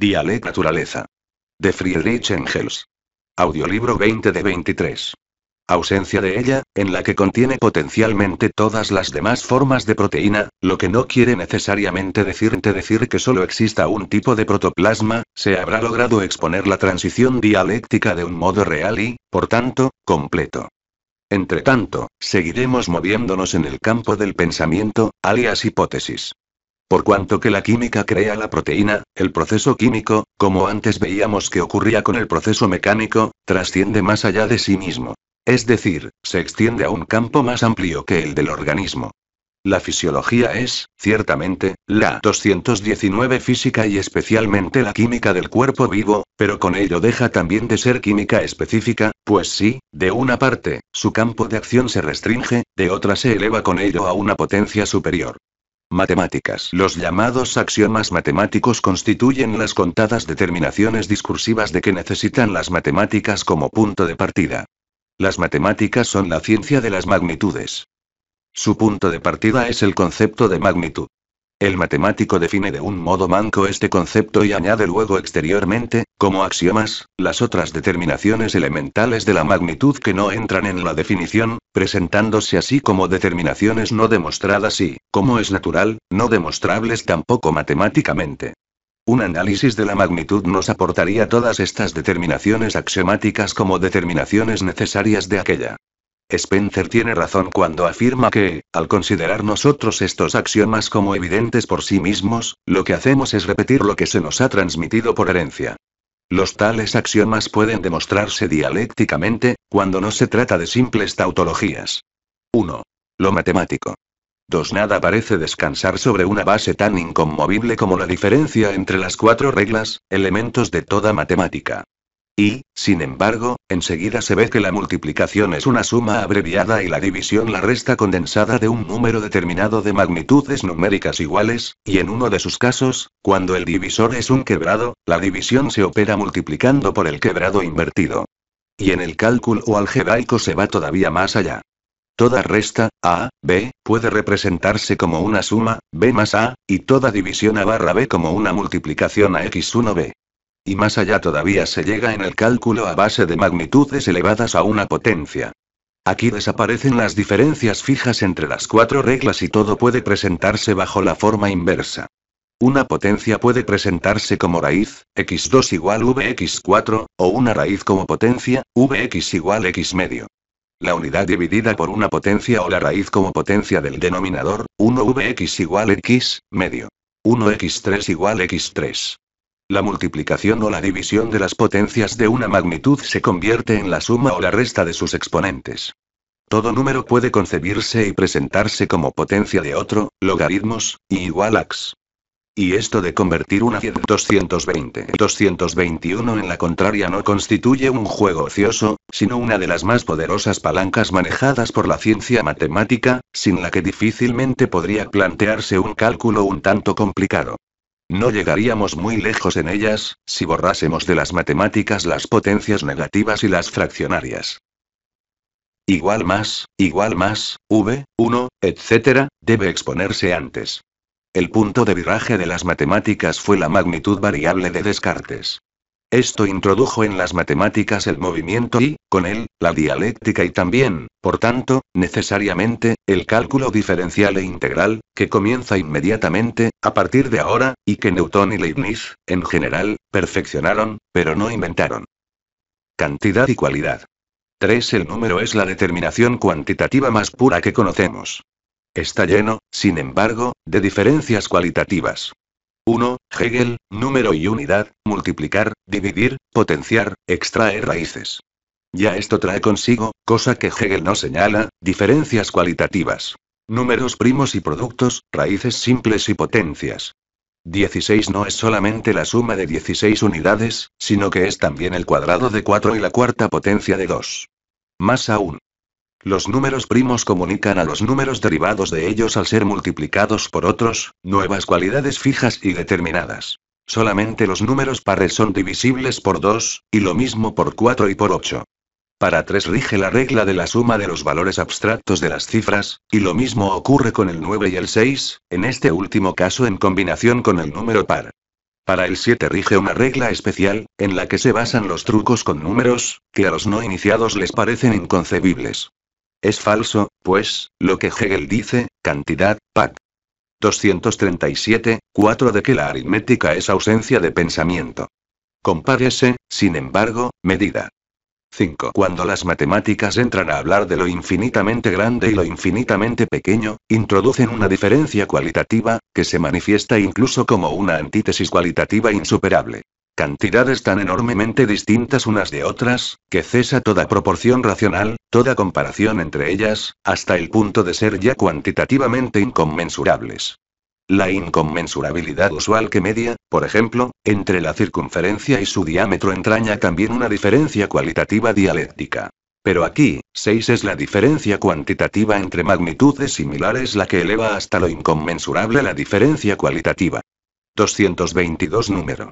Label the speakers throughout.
Speaker 1: Dialect Naturaleza. De Friedrich Engels. Audiolibro 20 de 23. Ausencia de ella, en la que contiene potencialmente todas las demás formas de proteína, lo que no quiere necesariamente decirte decir que solo exista un tipo de protoplasma, se habrá logrado exponer la transición dialéctica de un modo real y, por tanto, completo. Entre tanto, seguiremos moviéndonos en el campo del pensamiento, alias hipótesis. Por cuanto que la química crea la proteína, el proceso químico, como antes veíamos que ocurría con el proceso mecánico, trasciende más allá de sí mismo. Es decir, se extiende a un campo más amplio que el del organismo. La fisiología es, ciertamente, la 219 física y especialmente la química del cuerpo vivo, pero con ello deja también de ser química específica, pues sí, de una parte, su campo de acción se restringe, de otra se eleva con ello a una potencia superior. Matemáticas. Los llamados axiomas matemáticos constituyen las contadas determinaciones discursivas de que necesitan las matemáticas como punto de partida. Las matemáticas son la ciencia de las magnitudes. Su punto de partida es el concepto de magnitud. El matemático define de un modo manco este concepto y añade luego exteriormente, como axiomas, las otras determinaciones elementales de la magnitud que no entran en la definición, presentándose así como determinaciones no demostradas y, como es natural, no demostrables tampoco matemáticamente. Un análisis de la magnitud nos aportaría todas estas determinaciones axiomáticas como determinaciones necesarias de aquella. Spencer tiene razón cuando afirma que, al considerar nosotros estos axiomas como evidentes por sí mismos, lo que hacemos es repetir lo que se nos ha transmitido por herencia. Los tales axiomas pueden demostrarse dialécticamente, cuando no se trata de simples tautologías. 1. Lo matemático. 2. Nada parece descansar sobre una base tan inconmovible como la diferencia entre las cuatro reglas, elementos de toda matemática. Y, sin embargo, enseguida se ve que la multiplicación es una suma abreviada y la división la resta condensada de un número determinado de magnitudes numéricas iguales, y en uno de sus casos, cuando el divisor es un quebrado, la división se opera multiplicando por el quebrado invertido. Y en el cálculo o algebraico se va todavía más allá. Toda resta, A, B, puede representarse como una suma, B más A, y toda división a barra B como una multiplicación a X1B y más allá todavía se llega en el cálculo a base de magnitudes elevadas a una potencia. Aquí desaparecen las diferencias fijas entre las cuatro reglas y todo puede presentarse bajo la forma inversa. Una potencia puede presentarse como raíz, x2 igual vx4, o una raíz como potencia, vx igual x medio. La unidad dividida por una potencia o la raíz como potencia del denominador, 1vx igual x, medio. 1x3 igual x3. La multiplicación o la división de las potencias de una magnitud se convierte en la suma o la resta de sus exponentes. Todo número puede concebirse y presentarse como potencia de otro, logaritmos, y igual ax. Y esto de convertir una 220-221 en la contraria no constituye un juego ocioso, sino una de las más poderosas palancas manejadas por la ciencia matemática, sin la que difícilmente podría plantearse un cálculo un tanto complicado. No llegaríamos muy lejos en ellas, si borrásemos de las matemáticas las potencias negativas y las fraccionarias. Igual más, igual más, v, 1, etc., debe exponerse antes. El punto de viraje de las matemáticas fue la magnitud variable de Descartes. Esto introdujo en las matemáticas el movimiento y, con él, la dialéctica y también, por tanto, necesariamente, el cálculo diferencial e integral, que comienza inmediatamente, a partir de ahora, y que Newton y Leibniz, en general, perfeccionaron, pero no inventaron. Cantidad y cualidad. 3. El número es la determinación cuantitativa más pura que conocemos. Está lleno, sin embargo, de diferencias cualitativas. 1. Hegel, número y unidad, multiplicar, dividir, potenciar, extraer raíces. Ya esto trae consigo, cosa que Hegel no señala, diferencias cualitativas. Números primos y productos, raíces simples y potencias. 16 no es solamente la suma de 16 unidades, sino que es también el cuadrado de 4 y la cuarta potencia de 2. Más aún, los números primos comunican a los números derivados de ellos al ser multiplicados por otros, nuevas cualidades fijas y determinadas. Solamente los números pares son divisibles por 2, y lo mismo por 4 y por 8. Para 3 rige la regla de la suma de los valores abstractos de las cifras, y lo mismo ocurre con el 9 y el 6, en este último caso en combinación con el número par. Para el 7 rige una regla especial, en la que se basan los trucos con números, que a los no iniciados les parecen inconcebibles. Es falso, pues, lo que Hegel dice, cantidad, pac. 237, 4 de que la aritmética es ausencia de pensamiento. Compárese, sin embargo, medida. 5. Cuando las matemáticas entran a hablar de lo infinitamente grande y lo infinitamente pequeño, introducen una diferencia cualitativa, que se manifiesta incluso como una antítesis cualitativa insuperable cantidades tan enormemente distintas unas de otras, que cesa toda proporción racional, toda comparación entre ellas, hasta el punto de ser ya cuantitativamente inconmensurables. La inconmensurabilidad usual que media, por ejemplo, entre la circunferencia y su diámetro entraña también una diferencia cualitativa dialéctica. Pero aquí, 6 es la diferencia cuantitativa entre magnitudes similares la que eleva hasta lo inconmensurable la diferencia cualitativa. 222 número.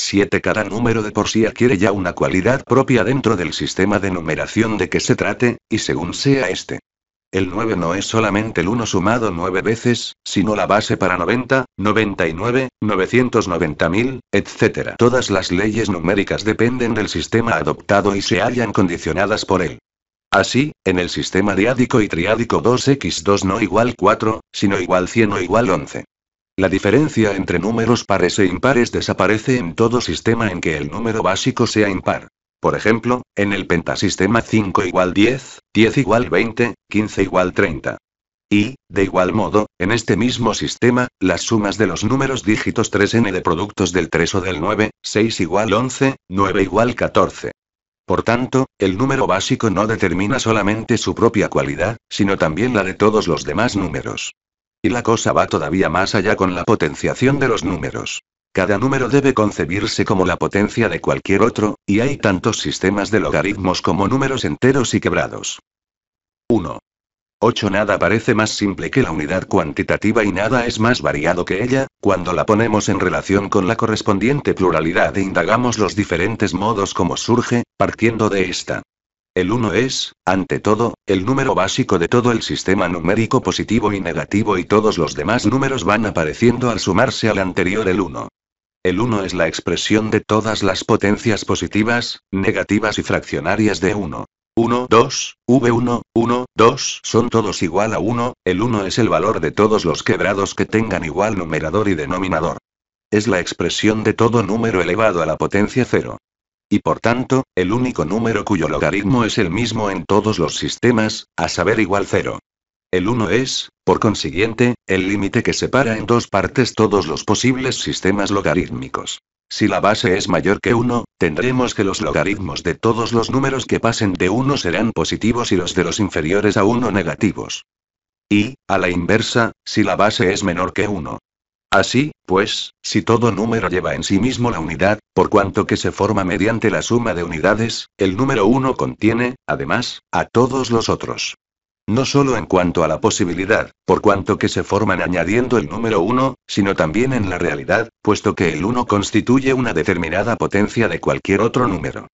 Speaker 1: 7. Cada número de por sí adquiere ya una cualidad propia dentro del sistema de numeración de que se trate, y según sea este. El 9 no es solamente el 1 sumado 9 veces, sino la base para 90, 99, 990.000, etc. Todas las leyes numéricas dependen del sistema adoptado y se hallan condicionadas por él. Así, en el sistema diádico y triádico 2x2 no igual 4, sino igual 100 o igual 11. La diferencia entre números pares e impares desaparece en todo sistema en que el número básico sea impar. Por ejemplo, en el pentasistema 5 igual 10, 10 igual 20, 15 igual 30. Y, de igual modo, en este mismo sistema, las sumas de los números dígitos 3n de productos del 3 o del 9, 6 igual 11, 9 igual 14. Por tanto, el número básico no determina solamente su propia cualidad, sino también la de todos los demás números. Y la cosa va todavía más allá con la potenciación de los números. Cada número debe concebirse como la potencia de cualquier otro, y hay tantos sistemas de logaritmos como números enteros y quebrados. 1. 8 nada parece más simple que la unidad cuantitativa y nada es más variado que ella, cuando la ponemos en relación con la correspondiente pluralidad e indagamos los diferentes modos como surge, partiendo de esta. El 1 es, ante todo, el número básico de todo el sistema numérico positivo y negativo y todos los demás números van apareciendo al sumarse al anterior el 1. El 1 es la expresión de todas las potencias positivas, negativas y fraccionarias de 1. 1, 2, V1, 1, 2 son todos igual a 1, el 1 es el valor de todos los quebrados que tengan igual numerador y denominador. Es la expresión de todo número elevado a la potencia 0. Y por tanto, el único número cuyo logaritmo es el mismo en todos los sistemas, a saber igual cero. El 1 es, por consiguiente, el límite que separa en dos partes todos los posibles sistemas logarítmicos. Si la base es mayor que 1, tendremos que los logaritmos de todos los números que pasen de 1 serán positivos y los de los inferiores a 1 negativos. Y, a la inversa, si la base es menor que 1, Así, pues, si todo número lleva en sí mismo la unidad, por cuanto que se forma mediante la suma de unidades, el número 1 contiene, además, a todos los otros. No solo en cuanto a la posibilidad, por cuanto que se forman añadiendo el número 1, sino también en la realidad, puesto que el 1 constituye una determinada potencia de cualquier otro número.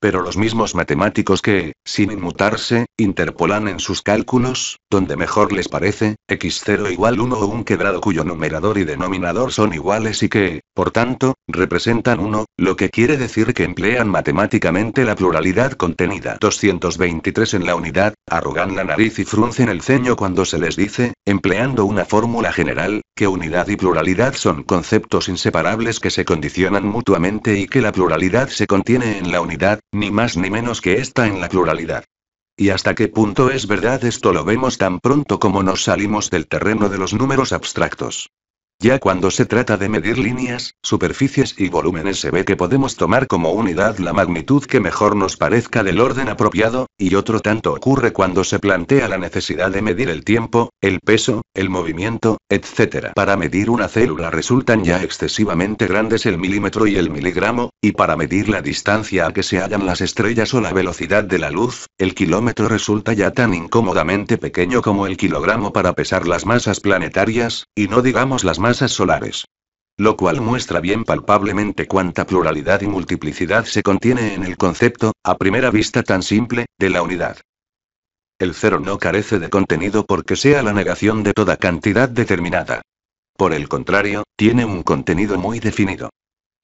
Speaker 1: Pero los mismos matemáticos que, sin inmutarse, interpolan en sus cálculos, donde mejor les parece, x0 igual 1 o un quebrado cuyo numerador y denominador son iguales y que, por tanto, representan uno, lo que quiere decir que emplean matemáticamente la pluralidad contenida 223 en la unidad, arrugan la nariz y fruncen el ceño cuando se les dice, empleando una fórmula general, que unidad y pluralidad son conceptos inseparables que se condicionan mutuamente y que la pluralidad se contiene en la unidad, ni más ni menos que esta en la pluralidad. ¿Y hasta qué punto es verdad esto lo vemos tan pronto como nos salimos del terreno de los números abstractos? Ya cuando se trata de medir líneas, superficies y volúmenes se ve que podemos tomar como unidad la magnitud que mejor nos parezca del orden apropiado, y otro tanto ocurre cuando se plantea la necesidad de medir el tiempo, el peso, el movimiento, etc. Para medir una célula resultan ya excesivamente grandes el milímetro y el miligramo, y para medir la distancia a que se hallan las estrellas o la velocidad de la luz, el kilómetro resulta ya tan incómodamente pequeño como el kilogramo para pesar las masas planetarias, y no digamos las masas masas solares. Lo cual muestra bien palpablemente cuánta pluralidad y multiplicidad se contiene en el concepto, a primera vista tan simple, de la unidad. El cero no carece de contenido porque sea la negación de toda cantidad determinada. Por el contrario, tiene un contenido muy definido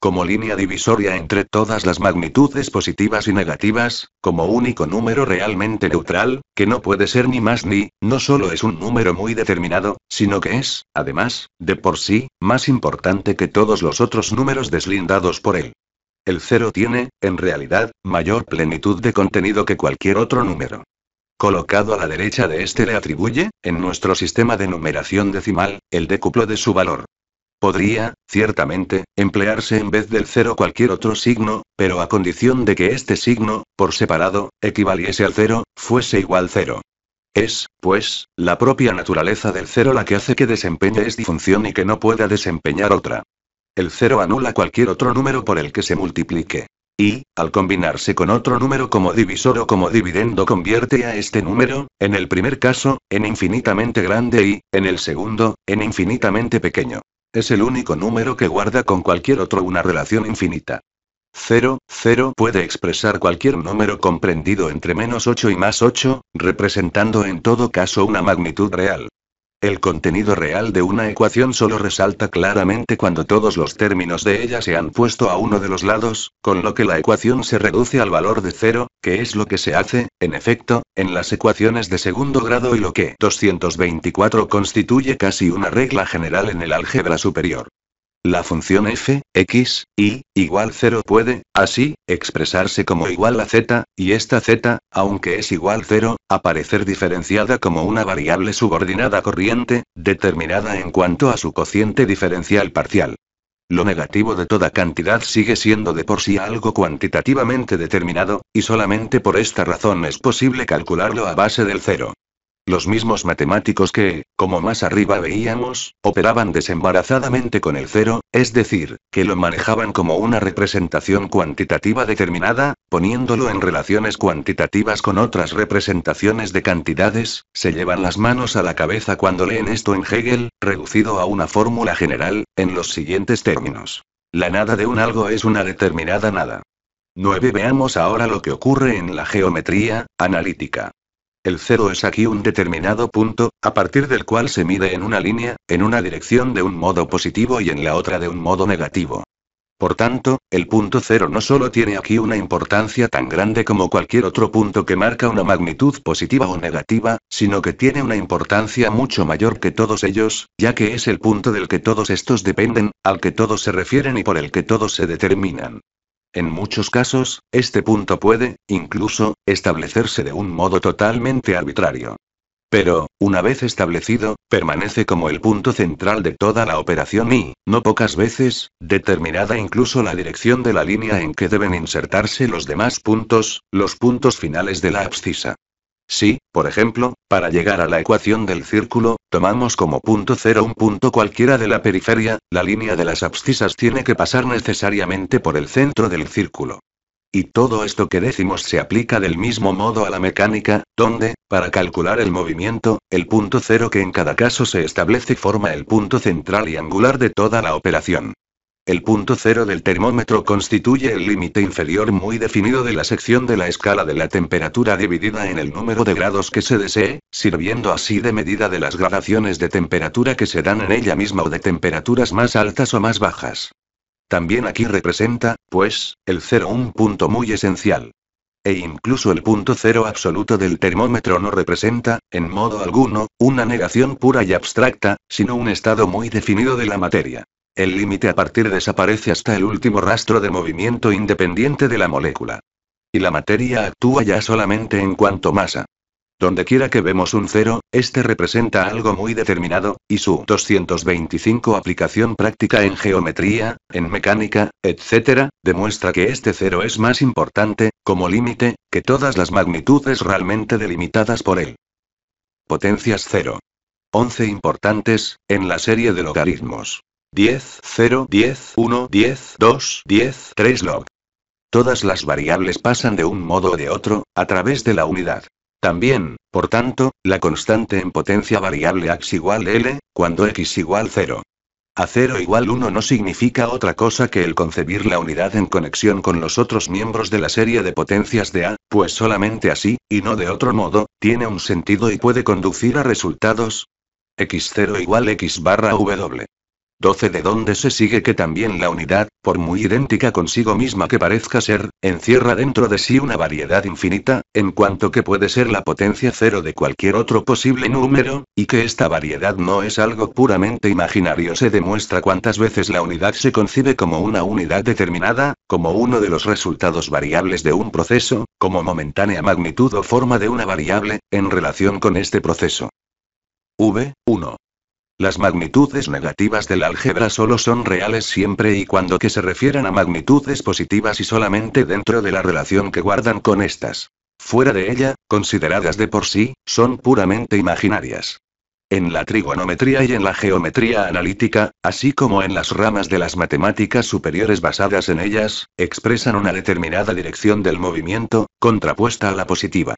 Speaker 1: como línea divisoria entre todas las magnitudes positivas y negativas, como único número realmente neutral, que no puede ser ni más ni, no solo es un número muy determinado, sino que es, además, de por sí, más importante que todos los otros números deslindados por él. El cero tiene, en realidad, mayor plenitud de contenido que cualquier otro número. Colocado a la derecha de este le atribuye, en nuestro sistema de numeración decimal, el décuplo de su valor. Podría, ciertamente, emplearse en vez del cero cualquier otro signo, pero a condición de que este signo, por separado, equivaliese al cero, fuese igual cero. Es, pues, la propia naturaleza del cero la que hace que desempeñe esta función y que no pueda desempeñar otra. El cero anula cualquier otro número por el que se multiplique. Y, al combinarse con otro número como divisor o como dividendo, convierte a este número, en el primer caso, en infinitamente grande y, en el segundo, en infinitamente pequeño. Es el único número que guarda con cualquier otro una relación infinita. 0, 0 puede expresar cualquier número comprendido entre menos 8 y más 8, representando en todo caso una magnitud real. El contenido real de una ecuación solo resalta claramente cuando todos los términos de ella se han puesto a uno de los lados, con lo que la ecuación se reduce al valor de cero, que es lo que se hace, en efecto, en las ecuaciones de segundo grado y lo que 224 constituye casi una regla general en el álgebra superior. La función f, x, y, igual 0 puede, así, expresarse como igual a z, y esta z, aunque es igual 0, aparecer diferenciada como una variable subordinada corriente, determinada en cuanto a su cociente diferencial parcial. Lo negativo de toda cantidad sigue siendo de por sí algo cuantitativamente determinado, y solamente por esta razón es posible calcularlo a base del cero. Los mismos matemáticos que, como más arriba veíamos, operaban desembarazadamente con el cero, es decir, que lo manejaban como una representación cuantitativa determinada, poniéndolo en relaciones cuantitativas con otras representaciones de cantidades, se llevan las manos a la cabeza cuando leen esto en Hegel, reducido a una fórmula general, en los siguientes términos. La nada de un algo es una determinada nada. 9. Veamos ahora lo que ocurre en la geometría analítica. El cero es aquí un determinado punto, a partir del cual se mide en una línea, en una dirección de un modo positivo y en la otra de un modo negativo. Por tanto, el punto cero no solo tiene aquí una importancia tan grande como cualquier otro punto que marca una magnitud positiva o negativa, sino que tiene una importancia mucho mayor que todos ellos, ya que es el punto del que todos estos dependen, al que todos se refieren y por el que todos se determinan. En muchos casos, este punto puede, incluso, establecerse de un modo totalmente arbitrario. Pero, una vez establecido, permanece como el punto central de toda la operación y, no pocas veces, determinada incluso la dirección de la línea en que deben insertarse los demás puntos, los puntos finales de la abscisa. Si, por ejemplo, para llegar a la ecuación del círculo, tomamos como punto cero un punto cualquiera de la periferia, la línea de las abscisas tiene que pasar necesariamente por el centro del círculo. Y todo esto que decimos se aplica del mismo modo a la mecánica, donde, para calcular el movimiento, el punto cero que en cada caso se establece forma el punto central y angular de toda la operación. El punto cero del termómetro constituye el límite inferior muy definido de la sección de la escala de la temperatura dividida en el número de grados que se desee, sirviendo así de medida de las gradaciones de temperatura que se dan en ella misma o de temperaturas más altas o más bajas. También aquí representa, pues, el cero un punto muy esencial. E incluso el punto cero absoluto del termómetro no representa, en modo alguno, una negación pura y abstracta, sino un estado muy definido de la materia. El límite a partir desaparece hasta el último rastro de movimiento independiente de la molécula. Y la materia actúa ya solamente en cuanto masa. Donde quiera que vemos un cero, este representa algo muy determinado, y su 225 aplicación práctica en geometría, en mecánica, etc., demuestra que este cero es más importante, como límite, que todas las magnitudes realmente delimitadas por él. Potencias cero. 11 importantes, en la serie de logaritmos. 10, 0, 10, 1, 10, 2, 10, 3 log. Todas las variables pasan de un modo o de otro, a través de la unidad. También, por tanto, la constante en potencia variable x igual L, cuando x igual 0. A 0 igual 1 no significa otra cosa que el concebir la unidad en conexión con los otros miembros de la serie de potencias de A, pues solamente así, y no de otro modo, tiene un sentido y puede conducir a resultados x0 igual x barra w. 12 de donde se sigue que también la unidad, por muy idéntica consigo misma que parezca ser, encierra dentro de sí una variedad infinita, en cuanto que puede ser la potencia cero de cualquier otro posible número, y que esta variedad no es algo puramente imaginario se demuestra cuántas veces la unidad se concibe como una unidad determinada, como uno de los resultados variables de un proceso, como momentánea magnitud o forma de una variable, en relación con este proceso. V, 1. Las magnitudes negativas del álgebra solo son reales siempre y cuando que se refieran a magnitudes positivas y solamente dentro de la relación que guardan con estas. Fuera de ella, consideradas de por sí, son puramente imaginarias. En la trigonometría y en la geometría analítica, así como en las ramas de las matemáticas superiores basadas en ellas, expresan una determinada dirección del movimiento, contrapuesta a la positiva.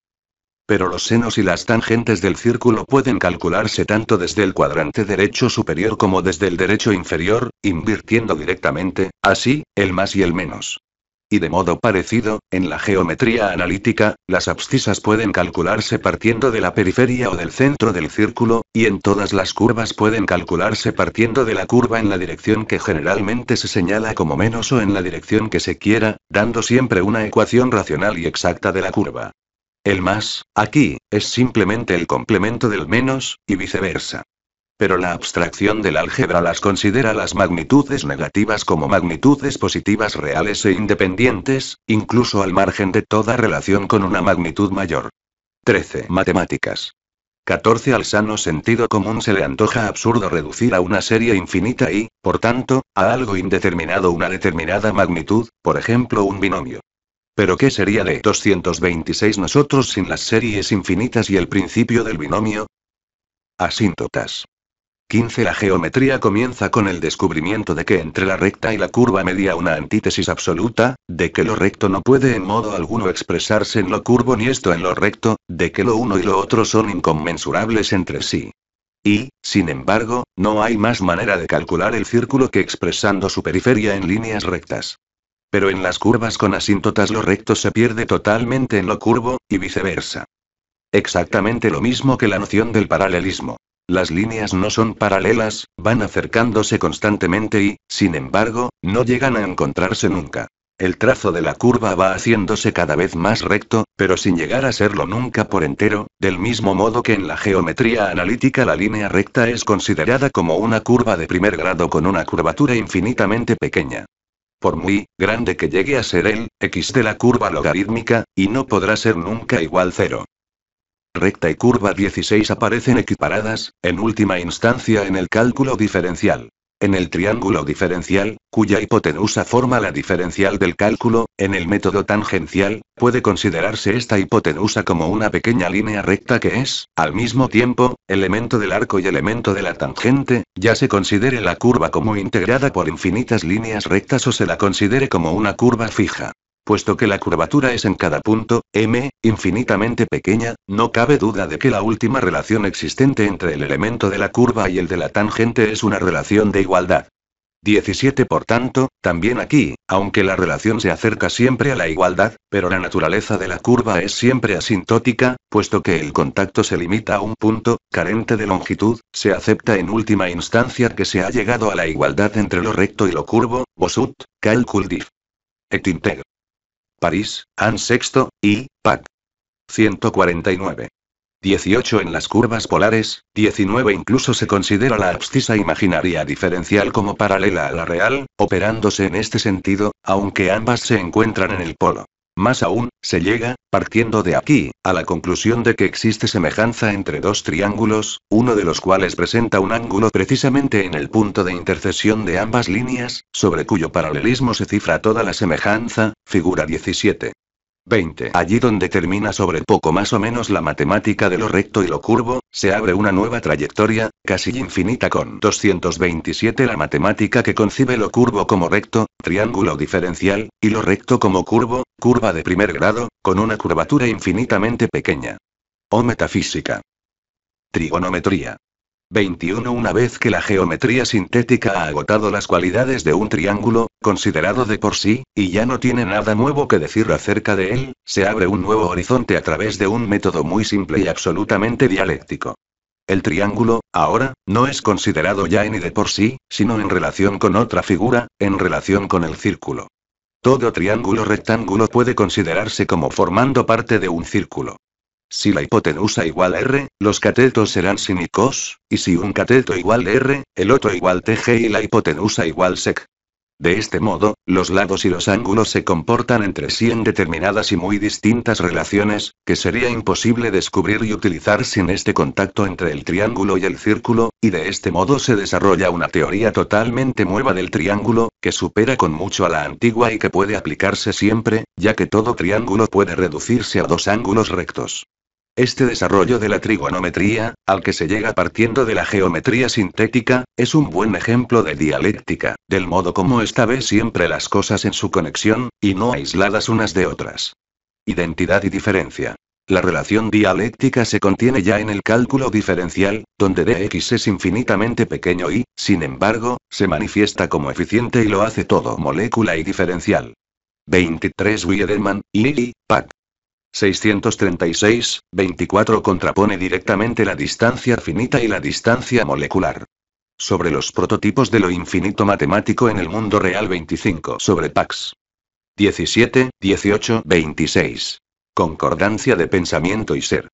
Speaker 1: Pero los senos y las tangentes del círculo pueden calcularse tanto desde el cuadrante derecho superior como desde el derecho inferior, invirtiendo directamente, así, el más y el menos. Y de modo parecido, en la geometría analítica, las abscisas pueden calcularse partiendo de la periferia o del centro del círculo, y en todas las curvas pueden calcularse partiendo de la curva en la dirección que generalmente se señala como menos o en la dirección que se quiera, dando siempre una ecuación racional y exacta de la curva. El más, aquí, es simplemente el complemento del menos, y viceversa. Pero la abstracción del álgebra las considera las magnitudes negativas como magnitudes positivas reales e independientes, incluso al margen de toda relación con una magnitud mayor. 13. Matemáticas. 14. Al sano sentido común se le antoja absurdo reducir a una serie infinita y, por tanto, a algo indeterminado una determinada magnitud, por ejemplo un binomio. Pero ¿qué sería de 226 nosotros sin las series infinitas y el principio del binomio? Asíntotas. 15. La geometría comienza con el descubrimiento de que entre la recta y la curva media una antítesis absoluta, de que lo recto no puede en modo alguno expresarse en lo curvo ni esto en lo recto, de que lo uno y lo otro son inconmensurables entre sí. Y, sin embargo, no hay más manera de calcular el círculo que expresando su periferia en líneas rectas pero en las curvas con asíntotas lo recto se pierde totalmente en lo curvo, y viceversa. Exactamente lo mismo que la noción del paralelismo. Las líneas no son paralelas, van acercándose constantemente y, sin embargo, no llegan a encontrarse nunca. El trazo de la curva va haciéndose cada vez más recto, pero sin llegar a serlo nunca por entero, del mismo modo que en la geometría analítica la línea recta es considerada como una curva de primer grado con una curvatura infinitamente pequeña. Por muy grande que llegue a ser el x de la curva logarítmica, y no podrá ser nunca igual cero. Recta y curva 16 aparecen equiparadas, en última instancia en el cálculo diferencial. En el triángulo diferencial, cuya hipotenusa forma la diferencial del cálculo, en el método tangencial, puede considerarse esta hipotenusa como una pequeña línea recta que es, al mismo tiempo, elemento del arco y elemento de la tangente, ya se considere la curva como integrada por infinitas líneas rectas o se la considere como una curva fija. Puesto que la curvatura es en cada punto, m, infinitamente pequeña, no cabe duda de que la última relación existente entre el elemento de la curva y el de la tangente es una relación de igualdad. 17 Por tanto, también aquí, aunque la relación se acerca siempre a la igualdad, pero la naturaleza de la curva es siempre asintótica, puesto que el contacto se limita a un punto, carente de longitud, se acepta en última instancia que se ha llegado a la igualdad entre lo recto y lo curvo, Bosut, Calcul Et Et París, an VI, y, Pac. 149. 18 en las curvas polares, 19 incluso se considera la abscisa imaginaria diferencial como paralela a la real, operándose en este sentido, aunque ambas se encuentran en el polo. Más aún, se llega, partiendo de aquí, a la conclusión de que existe semejanza entre dos triángulos, uno de los cuales presenta un ángulo precisamente en el punto de intercesión de ambas líneas, sobre cuyo paralelismo se cifra toda la semejanza, figura 17. 20. Allí donde termina sobre poco más o menos la matemática de lo recto y lo curvo, se abre una nueva trayectoria, casi infinita con 227 la matemática que concibe lo curvo como recto, triángulo diferencial, y lo recto como curvo, curva de primer grado, con una curvatura infinitamente pequeña. O metafísica. Trigonometría. 21 Una vez que la geometría sintética ha agotado las cualidades de un triángulo, considerado de por sí, y ya no tiene nada nuevo que decir acerca de él, se abre un nuevo horizonte a través de un método muy simple y absolutamente dialéctico. El triángulo, ahora, no es considerado ya ni de por sí, sino en relación con otra figura, en relación con el círculo. Todo triángulo rectángulo puede considerarse como formando parte de un círculo. Si la hipotenusa igual R, los catetos serán sin y si un cateto igual R, el otro igual TG y la hipotenusa igual sec. De este modo, los lados y los ángulos se comportan entre sí en determinadas y muy distintas relaciones, que sería imposible descubrir y utilizar sin este contacto entre el triángulo y el círculo, y de este modo se desarrolla una teoría totalmente nueva del triángulo, que supera con mucho a la antigua y que puede aplicarse siempre, ya que todo triángulo puede reducirse a dos ángulos rectos. Este desarrollo de la trigonometría, al que se llega partiendo de la geometría sintética, es un buen ejemplo de dialéctica, del modo como esta ve siempre las cosas en su conexión, y no aisladas unas de otras. Identidad y diferencia. La relación dialéctica se contiene ya en el cálculo diferencial, donde dx es infinitamente pequeño y, sin embargo, se manifiesta como eficiente y lo hace todo molécula y diferencial. 23 Wiedemann, y Pack. 636, 24 contrapone directamente la distancia finita y la distancia molecular. Sobre los prototipos de lo infinito matemático en el mundo real 25 sobre Pax. 17, 18, 26. Concordancia de pensamiento y ser.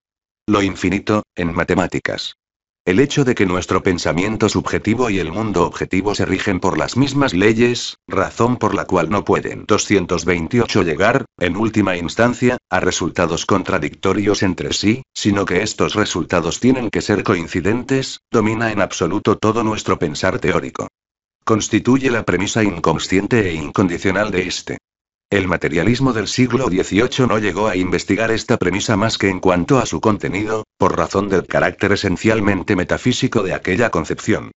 Speaker 1: Lo infinito, en matemáticas. El hecho de que nuestro pensamiento subjetivo y el mundo objetivo se rigen por las mismas leyes, razón por la cual no pueden 228 llegar, en última instancia, a resultados contradictorios entre sí, sino que estos resultados tienen que ser coincidentes, domina en absoluto todo nuestro pensar teórico. Constituye la premisa inconsciente e incondicional de este. El materialismo del siglo XVIII no llegó a investigar esta premisa más que en cuanto a su contenido, por razón del carácter esencialmente metafísico de aquella concepción.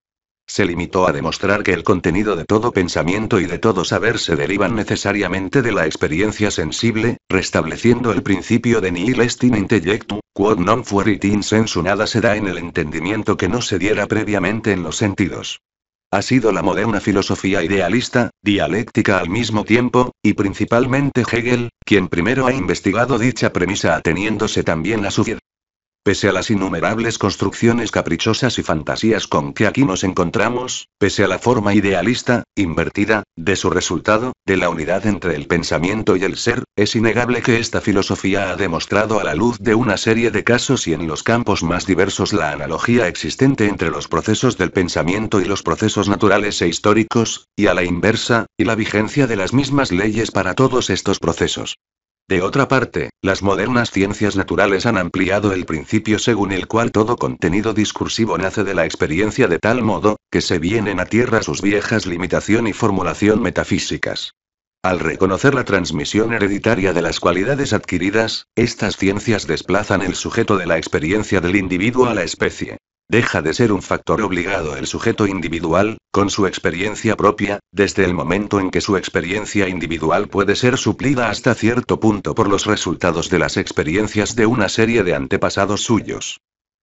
Speaker 1: Se limitó a demostrar que el contenido de todo pensamiento y de todo saber se derivan necesariamente de la experiencia sensible, restableciendo el principio de nihil est in intellectu, quod non fuerit in sensu nada se da en el entendimiento que no se diera previamente en los sentidos. Ha sido la moderna filosofía idealista, dialéctica al mismo tiempo, y principalmente Hegel, quien primero ha investigado dicha premisa ateniéndose también a su pese a las innumerables construcciones caprichosas y fantasías con que aquí nos encontramos, pese a la forma idealista, invertida, de su resultado, de la unidad entre el pensamiento y el ser, es innegable que esta filosofía ha demostrado a la luz de una serie de casos y en los campos más diversos la analogía existente entre los procesos del pensamiento y los procesos naturales e históricos, y a la inversa, y la vigencia de las mismas leyes para todos estos procesos. De otra parte, las modernas ciencias naturales han ampliado el principio según el cual todo contenido discursivo nace de la experiencia de tal modo, que se vienen a tierra sus viejas limitación y formulación metafísicas. Al reconocer la transmisión hereditaria de las cualidades adquiridas, estas ciencias desplazan el sujeto de la experiencia del individuo a la especie. Deja de ser un factor obligado el sujeto individual, con su experiencia propia, desde el momento en que su experiencia individual puede ser suplida hasta cierto punto por los resultados de las experiencias de una serie de antepasados suyos.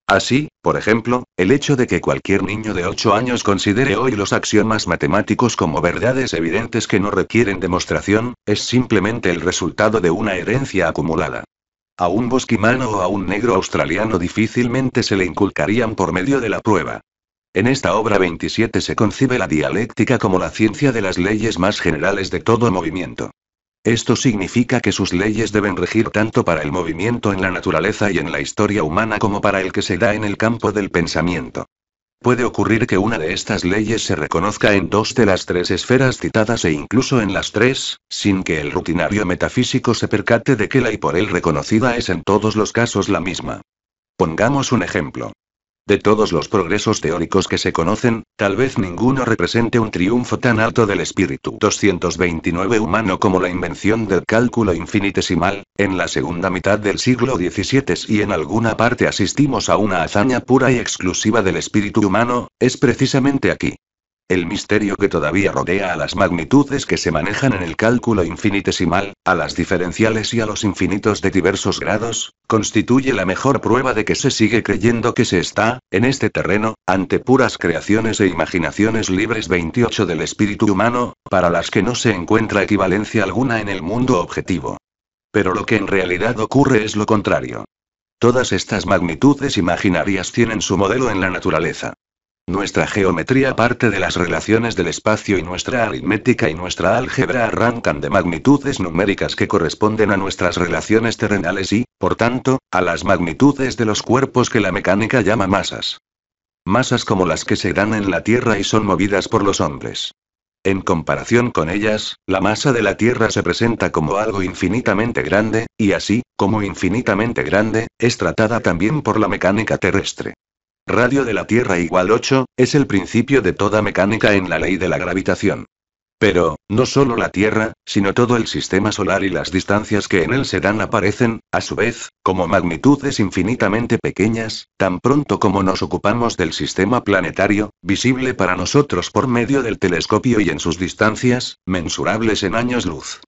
Speaker 1: Así, por ejemplo, el hecho de que cualquier niño de 8 años considere hoy los axiomas matemáticos como verdades evidentes que no requieren demostración, es simplemente el resultado de una herencia acumulada. A un bosquimano o a un negro australiano difícilmente se le inculcarían por medio de la prueba. En esta obra 27 se concibe la dialéctica como la ciencia de las leyes más generales de todo movimiento. Esto significa que sus leyes deben regir tanto para el movimiento en la naturaleza y en la historia humana como para el que se da en el campo del pensamiento. Puede ocurrir que una de estas leyes se reconozca en dos de las tres esferas citadas e incluso en las tres, sin que el rutinario metafísico se percate de que la y por él reconocida es en todos los casos la misma. Pongamos un ejemplo. De todos los progresos teóricos que se conocen, tal vez ninguno represente un triunfo tan alto del espíritu 229 humano como la invención del cálculo infinitesimal, en la segunda mitad del siglo XVII y en alguna parte asistimos a una hazaña pura y exclusiva del espíritu humano, es precisamente aquí, el misterio que todavía rodea a las magnitudes que se manejan en el cálculo infinitesimal, a las diferenciales y a los infinitos de diversos grados, constituye la mejor prueba de que se sigue creyendo que se está, en este terreno, ante puras creaciones e imaginaciones libres 28 del espíritu humano, para las que no se encuentra equivalencia alguna en el mundo objetivo. Pero lo que en realidad ocurre es lo contrario. Todas estas magnitudes imaginarias tienen su modelo en la naturaleza. Nuestra geometría parte de las relaciones del espacio y nuestra aritmética y nuestra álgebra arrancan de magnitudes numéricas que corresponden a nuestras relaciones terrenales y, por tanto, a las magnitudes de los cuerpos que la mecánica llama masas. Masas como las que se dan en la Tierra y son movidas por los hombres. En comparación con ellas, la masa de la Tierra se presenta como algo infinitamente grande, y así, como infinitamente grande, es tratada también por la mecánica terrestre radio de la Tierra igual 8, es el principio de toda mecánica en la ley de la gravitación. Pero, no solo la Tierra, sino todo el sistema solar y las distancias que en él se dan aparecen, a su vez, como magnitudes infinitamente pequeñas, tan pronto como nos ocupamos del sistema planetario, visible para nosotros por medio del telescopio y en sus distancias, mensurables en años luz.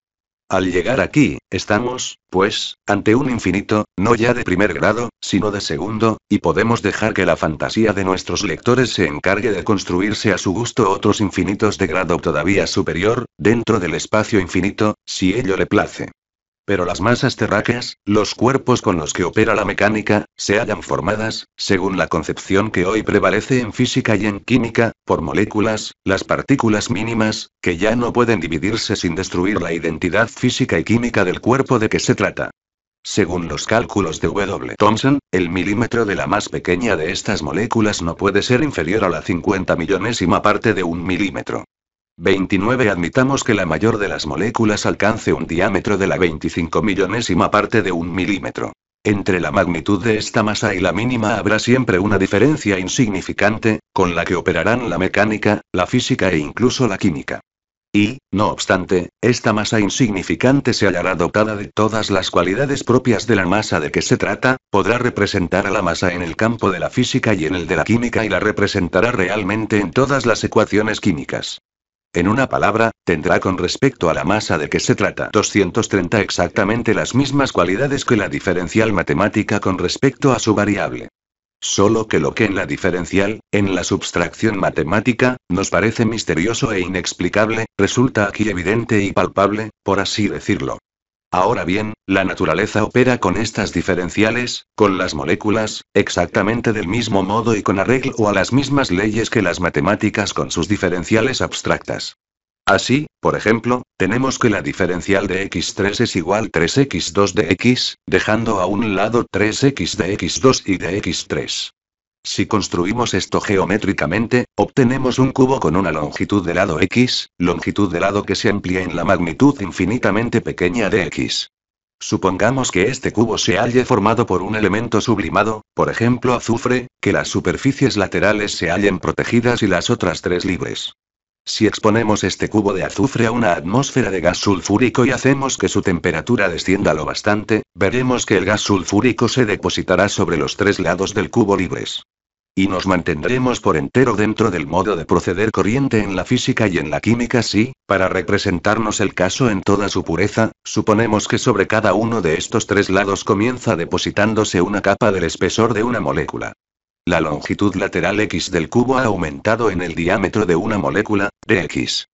Speaker 1: Al llegar aquí, estamos, pues, ante un infinito, no ya de primer grado, sino de segundo, y podemos dejar que la fantasía de nuestros lectores se encargue de construirse a su gusto otros infinitos de grado todavía superior, dentro del espacio infinito, si ello le place. Pero las masas terráqueas, los cuerpos con los que opera la mecánica, se hallan formadas, según la concepción que hoy prevalece en física y en química, por moléculas, las partículas mínimas, que ya no pueden dividirse sin destruir la identidad física y química del cuerpo de que se trata. Según los cálculos de W. Thomson, el milímetro de la más pequeña de estas moléculas no puede ser inferior a la 50 millonésima parte de un milímetro. 29 Admitamos que la mayor de las moléculas alcance un diámetro de la 25 millonésima parte de un milímetro. Entre la magnitud de esta masa y la mínima habrá siempre una diferencia insignificante, con la que operarán la mecánica, la física e incluso la química. Y, no obstante, esta masa insignificante se hallará dotada de todas las cualidades propias de la masa de que se trata, podrá representar a la masa en el campo de la física y en el de la química y la representará realmente en todas las ecuaciones químicas. En una palabra, tendrá con respecto a la masa de que se trata 230 exactamente las mismas cualidades que la diferencial matemática con respecto a su variable. Solo que lo que en la diferencial, en la substracción matemática, nos parece misterioso e inexplicable, resulta aquí evidente y palpable, por así decirlo. Ahora bien, la naturaleza opera con estas diferenciales, con las moléculas, exactamente del mismo modo y con arreglo a las mismas leyes que las matemáticas con sus diferenciales abstractas. Así, por ejemplo, tenemos que la diferencial de x3 es igual 3x2 de x, dejando a un lado 3x de x2 y de x3. Si construimos esto geométricamente, obtenemos un cubo con una longitud de lado x, longitud de lado que se amplía en la magnitud infinitamente pequeña de x. Supongamos que este cubo se halle formado por un elemento sublimado, por ejemplo azufre, que las superficies laterales se hallen protegidas y las otras tres libres. Si exponemos este cubo de azufre a una atmósfera de gas sulfúrico y hacemos que su temperatura descienda lo bastante, veremos que el gas sulfúrico se depositará sobre los tres lados del cubo libres. Y nos mantendremos por entero dentro del modo de proceder corriente en la física y en la química si, para representarnos el caso en toda su pureza, suponemos que sobre cada uno de estos tres lados comienza depositándose una capa del espesor de una molécula. La longitud lateral x del cubo ha aumentado en el diámetro de una molécula, dx.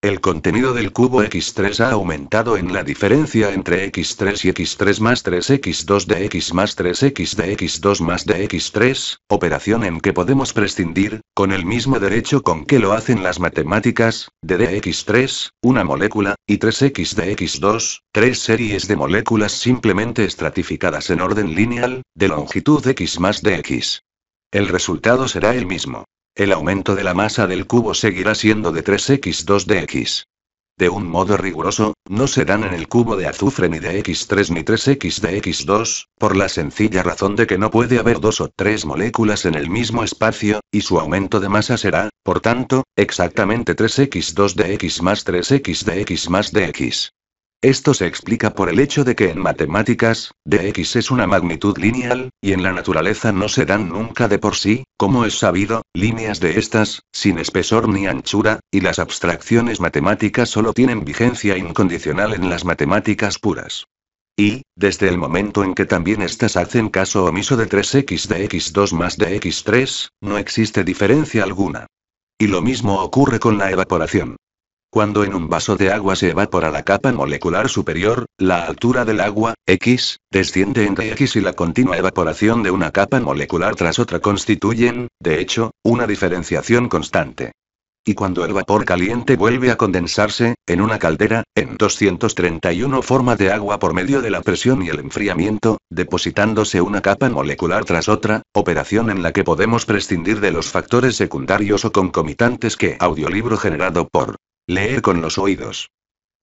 Speaker 1: El contenido del cubo x3 ha aumentado en la diferencia entre x3 y x3 más 3x2 de x más 3x de x2 más de x3, operación en que podemos prescindir, con el mismo derecho con que lo hacen las matemáticas, de dx3, una molécula, y 3x de x2, tres series de moléculas simplemente estratificadas en orden lineal, de longitud x más dx. El resultado será el mismo. El aumento de la masa del cubo seguirá siendo de 3x 2 dx De un modo riguroso, no serán en el cubo de azufre ni de X3 ni 3X de X2, por la sencilla razón de que no puede haber dos o tres moléculas en el mismo espacio, y su aumento de masa será, por tanto, exactamente 3X2 de X más 3X de X más de esto se explica por el hecho de que en matemáticas, dx es una magnitud lineal, y en la naturaleza no se dan nunca de por sí, como es sabido, líneas de estas, sin espesor ni anchura, y las abstracciones matemáticas solo tienen vigencia incondicional en las matemáticas puras. Y, desde el momento en que también estas hacen caso omiso de 3x dx 2 más de 3 no existe diferencia alguna. Y lo mismo ocurre con la evaporación. Cuando en un vaso de agua se evapora la capa molecular superior, la altura del agua, X, desciende entre X y la continua evaporación de una capa molecular tras otra constituyen, de hecho, una diferenciación constante. Y cuando el vapor caliente vuelve a condensarse, en una caldera, en 231 forma de agua por medio de la presión y el enfriamiento, depositándose una capa molecular tras otra, operación en la que podemos prescindir de los factores secundarios o concomitantes que audiolibro generado por Leer con los oídos.